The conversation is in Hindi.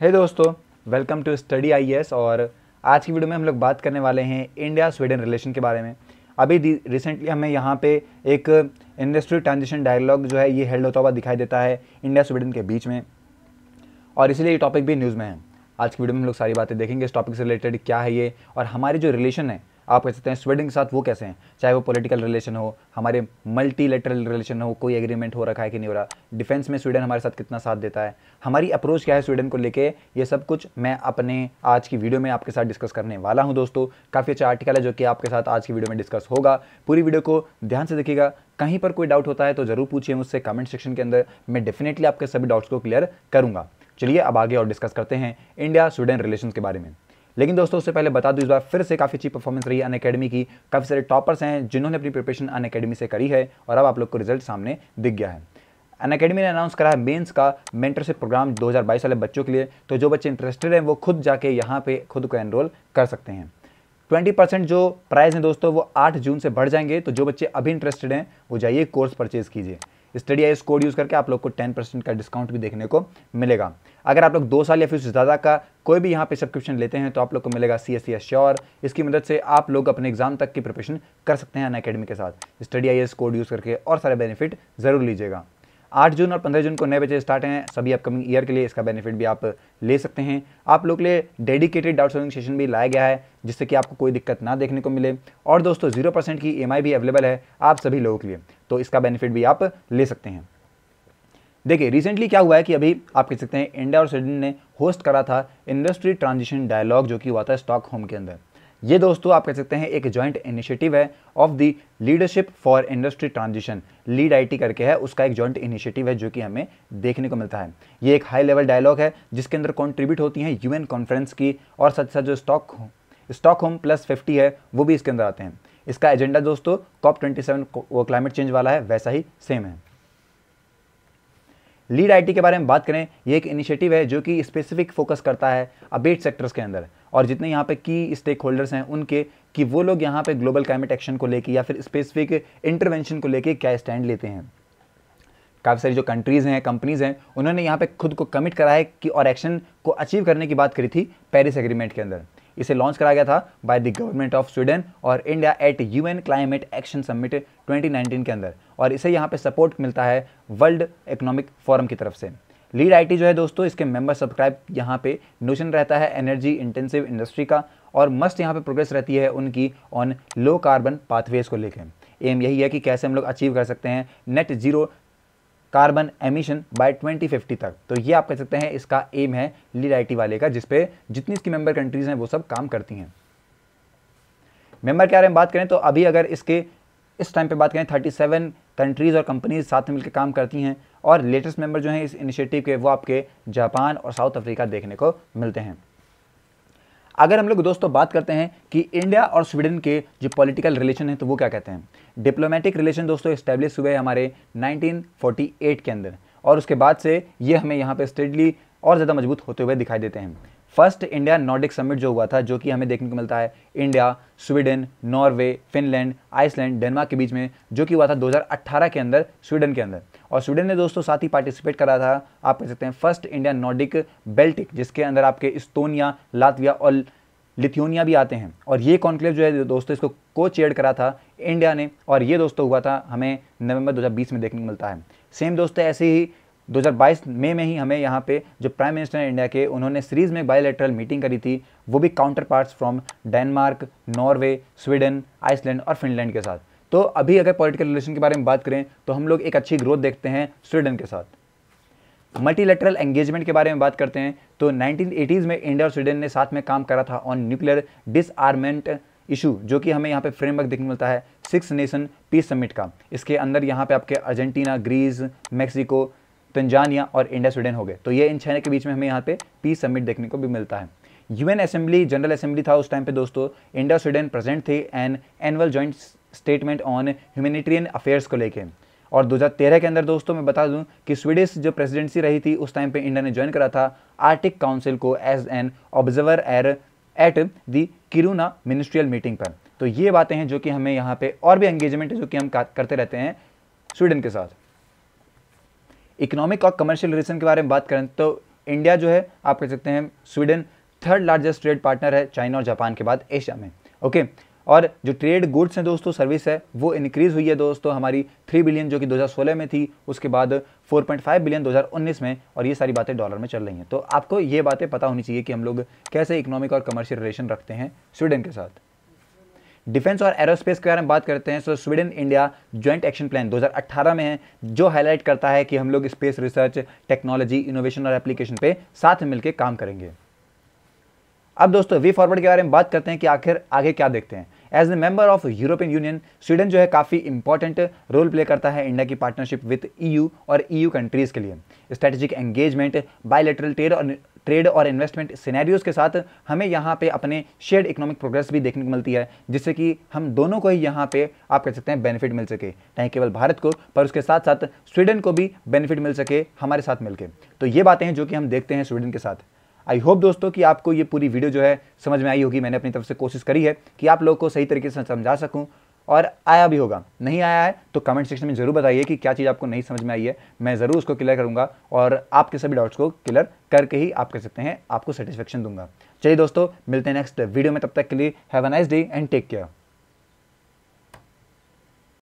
हे दोस्तों वेलकम टू स्टडी आई और आज की वीडियो में हम लोग बात करने वाले हैं इंडिया स्वीडन रिलेशन के बारे में अभी रिसेंटली हमें यहाँ पे एक इंडस्ट्रियल ट्रांजिशन डायलॉग जो है ये हेल्ड होता हुआ दिखाई देता है इंडिया स्वीडन के बीच में और इसलिए ये टॉपिक भी न्यूज़ में है आज की वीडियो में हम लोग सारी बातें देखेंगे इस टॉपिक से रिलेटेड क्या है ये और हमारी जो रिलेशन है आप कह सकते हैं स्वीडन के साथ वो कैसे हैं चाहे वो पॉलिटिकल रिलेशन हो हमारे मल्टीलेटरल रिलेशन हो कोई एग्रीमेंट हो रखा है कि नहीं हो रहा डिफेंस में स्वीडन हमारे साथ कितना साथ देता है हमारी अप्रोच क्या है स्वीडन को लेके ये सब कुछ मैं अपने आज की वीडियो में आपके साथ डिस्कस करने वाला हूँ दोस्तों काफ़ी अच्छा आर्टिकल है जो कि आपके साथ आज की वीडियो में डिस्कस होगा पूरी वीडियो को ध्यान से देखिएगा कहीं पर कोई डाउट होता है तो ज़रूर पूछिए मुझसे कमेंट सेक्शन के अंदर मैं डेफिनेटली आपके सभी डाउट्स को क्लियर करूँगा चलिए अब आगे और डिस्कस करते हैं इंडिया स्वीडन रिलेशन के बारे में लेकिन दोस्तों उससे पहले बता दूँ इस बार फिर से काफ़ी अच्छी परफॉर्मेंस रही अन अकेडमी की काफ़ी सारे टॉपर्स हैं जिन्होंने अपनी प्रिपरेशन अन अकेडमी से करी है और अब आप लोग को रिजल्ट सामने दिख गया है अन अकेडमी ने अनाउंस करा है मेन्स का मेंटरशिप प्रोग्राम 2022 वाले बच्चों के लिए तो जो बच्चे इंटरेस्टेड हैं वो खुद जाके यहाँ पे खुद को एनरोल कर सकते हैं 20 परसेंट जो प्राइस हैं दोस्तों वो 8 जून से बढ़ जाएंगे तो जो बच्चे अभी इंटरेस्टेड हैं वो जाइए कोर्स परचेज़ कीजिए स्टडी आई कोड यूज़ करके आप लोग को टेन परसेंट का डिस्काउंट भी देखने को मिलेगा अगर आप लोग दो साल या फिर उससे ज़्यादा का कोई भी यहाँ पे सब्सक्रिप्शन लेते हैं तो आप लोग को मिलेगा सी एस श्योर इसकी मदद से आप लोग अपने एग्जाम तक की प्रिपरेशन कर सकते हैं अन के साथ स्टडी आई कोड यूज़ करके और सारे बेनिफिट ज़रूर लीजिएगा 8 जून और 15 जून को नए बजे स्टार्ट हैं सभी अपकमिंग ईयर के लिए इसका बेनिफिट भी आप ले सकते हैं आप लोग के लिए डेडिकेटेड डाउट सॉल्विंग सेशन भी लाया गया है जिससे कि आपको कोई दिक्कत ना देखने को मिले और दोस्तों जीरो परसेंट की ई e भी अवेलेबल है आप सभी लोगों के लिए तो इसका बेनिफिट भी आप ले सकते हैं देखिए रिसेंटली क्या हुआ है कि अभी आप कह सकते हैं इंडिया और स्वीडन ने होस्ट करा था इंडस्ट्री ट्रांजिशन डायलॉग जो कि हुआ था स्टॉक होम के अंदर ये दोस्तों आप कह सकते हैं एक जॉइंट इनिशिएटिव है of the leadership for industry transition lead IT करके है उसका एक ज्वाइंट इनिशिएटिव है जो कि हमें देखने को मिलता है ये एक हाई लेवल डायलॉग है जिसके अंदर कॉन्ट्रीब्यूट होती है यूएन कॉन्फ्रेंस की और साथ साथ जो stock Stockholm plus fifty है वो भी इसके अंदर आते हैं इसका एजेंडा दोस्तों कॉप ट्वेंटी सेवन वो क्लाइमेट चेंज वाला है वैसा ही सेम है लीड आईटी के बारे में बात करें ये एक इनिशिएटिव है जो कि स्पेसिफिक फोकस करता है अबेट सेक्टर्स के अंदर और जितने यहाँ पे की स्टेक होल्डर्स हैं उनके कि वो लोग यहाँ पे ग्लोबल क्लाइमेट एक्शन को लेके या फिर स्पेसिफिक इंटरवेंशन को लेके क्या स्टैंड लेते हैं काफ़ी सारी जो कंट्रीज़ हैं कंपनीज़ हैं उन्होंने यहाँ पे खुद को कमिट करा है कि और एक्शन को अचीव करने की बात करी थी पेरिस एग्रीमेंट के अंदर इसे लॉन्च कराया गया था by the government of Sweden और India at UN climate action summit 2019 के अंदर और इसे यहाँ पे सपोर्ट मिलता है वर्ल्ड इकोनॉमिक फोरम की तरफ से लीड आईटी जो है दोस्तों इसके मेंबर सब्सक्राइब यहाँ पे नोशन रहता है एनर्जी इंटेंसिव इंडस्ट्री का और मस्ट यहाँ पे प्रोग्रेस रहती है उनकी ऑन लो कार्बन पाथवेज को लेकर एम यही है कि कैसे हम लोग अचीव कर सकते हैं net zero carbon emission by 2050 तक तो ये आप कह सकते हैं इसका एम है लीड आईटी वाले का जिसपे जितनी इसकी मेंबर कंट्रीज हैं वो सब काम करती हैं मेंबर के बारे में बात करें तो अभी अगर इसके इस टाइम पे बात करें 37 कंट्रीज़ और कंपनीज साथ में मिलकर काम करती हैं और लेटेस्ट मेंबर जो हैं इस इनिशिएटिव के वो आपके जापान और साउथ अफ्रीका देखने को मिलते हैं अगर हम लोग दोस्तों बात करते हैं कि इंडिया और स्वीडन के जो पॉलिटिकल रिलेशन है तो वो क्या कहते हैं डिप्लोमेटिक रिलेशन दोस्तों इस्टेब्लिश हुए हमारे 1948 के अंदर और उसके बाद से ये हमें यहाँ पे स्टेडली और ज़्यादा मजबूत होते हुए दिखाई देते हैं फर्स्ट इंडिया नॉर्डिक समिट जो हुआ था जो कि हमें देखने को मिलता है India Sweden Norway Finland Iceland Denmark के बीच में जो कि हुआ था 2018 के अंदर स्वीडन के अंदर और स्वीडन ने दोस्तों साथ ही पार्टिसिपेट करा था आप कह सकते हैं फर्स्ट इंडिया नॉर्डिक बेल्टिक जिसके अंदर आपके इस्तोनिया लातविया और लिथियोनिया भी आते हैं और ये कॉन्क्लेव जो है दोस्तों इसको को चेयर करा था इंडिया ने और ये दोस्तों हुआ था हमें नवंबर 2020 में देखने को मिलता है सेम दोस्तों ऐसे ही 2022 में में ही हमें यहाँ पे जो प्राइम मिनिस्टर हैं इंडिया के उन्होंने सीरीज़ में बायोलेटरल मीटिंग करी थी वो भी counterparts from Denmark Norway Sweden Iceland और फिनलैंड के साथ तो अभी अगर पॉलिटिकल रिलेशन के बारे में बात करें तो हम लोग एक अच्छी ग्रोथ देखते हैं स्वीडन के साथ मल्टीलेटरल एंगेजमेंट के बारे में बात करते हैं तो नाइनटीन में इंडिया और स्वीडन ने साथ में काम करा था ऑन न्यूक्लियर डिसआर्मेंट इशू जो कि हमें यहाँ पे फ्रेमवर्क देखने मिलता है सिक्स नेशन पीस समिट का इसके अंदर यहाँ पे आपके अर्जेंटीना ग्रीस मैक्सिको तंजानिया और इंडिया स्वीडन हो गए तो ये इन छह के बीच में हमें यहाँ पे पीस समिट देखने को भी मिलता है यूएन असेंबली जनरल असेंबली था उस टाइम पे दोस्तों इंडिया स्वीडन प्रेजेंट थे and annual joint statement on humanitarian affairs को लेकर और 2013 के अंदर दोस्तों मैं बता दूं कि स्वीडिश जो प्रेसिडेंसी रही थी उस टाइम पे इंडिया ने ज्वाइन करा था आर्टिक काउंसिल को as an observer uh at the Kiruna ministerial meeting पर तो ये बातें हैं जो कि हमें यहाँ पे और भी एंगेजमेंट है जो कि हम करते रहते हैं स्वीडन के साथ इकोनॉमिक और कमर्शियल रिलेशन के बारे में बात करें तो इंडिया जो है आप कह सकते हैं Sweden third largest trade partner है चाइना और जापान के बाद एशिया में ओके और जो ट्रेड गुड्स हैं दोस्तों सर्विस है वो इंक्रीज़ हुई है दोस्तों हमारी थ्री बिलियन जो कि 2016 में थी उसके बाद 4.5 बिलियन 2019 में और ये सारी बातें डॉलर में चल रही हैं तो आपको ये बातें पता होनी चाहिए कि हम लोग कैसे इकोनॉमिक और कमर्शियल रिलेशन रखते हैं स्वीडन के साथ डिफेंस और एरोस्पेस के बारे में बात करते हैं तो Sweden India joint action plan 2018 में है जो हाईलाइट करता है कि हम लोग स्पेस रिसर्च टेक्नोलॉजी इनोवेशन और एप्लीकेशन पे साथ मिलकर काम करेंगे अब दोस्तों वी फॉरवर्ड के बारे में बात करते हैं कि आखिर आगे क्या देखते हैं as a member of European Union Sweden जो है काफ़ी इंपॉर्टेंट रोल प्ले करता है इंडिया की पार्टनरशिप विद ईयू और ईयू e कंट्रीज़ के लिए स्ट्रेटेजिक एंगेजमेंट बायोलेटरल ट्रेड और ट्रेड और इन्वेस्टमेंट सिनेरियोज के साथ हमें यहाँ पे अपने शेयर इकोनॉमिक प्रोग्रेस भी देखने को मिलती है जिससे कि हम दोनों को ही यहाँ पे आप कह सकते हैं बेनिफिट मिल सके न केवल भारत को पर उसके साथ साथ स्वीडन को भी बेनिफिट मिल सके हमारे साथ मिलके तो ये बातें हैं जो कि हम देखते हैं स्वीडन के साथ आई होप दोस्तों कि आपको ये पूरी वीडियो जो है समझ में आई होगी मैंने अपनी तरफ से कोशिश करी है कि आप लोगों को सही तरीके से समझा सकूँ और आया भी होगा नहीं आया है तो कमेंट सेक्शन में ज़रूर बताइए कि क्या चीज़ आपको नहीं समझ में आई है मैं ज़रूर उसको क्लियर करूंगा और आपके सभी डाउट्स को क्लियर करके ही आप कह सकते हैं आपको सेटिस्फेक्शन दूंगा चलिए दोस्तों मिलते हैं नेक्स्ट वीडियो में तब तक के लिए have a nice day and take care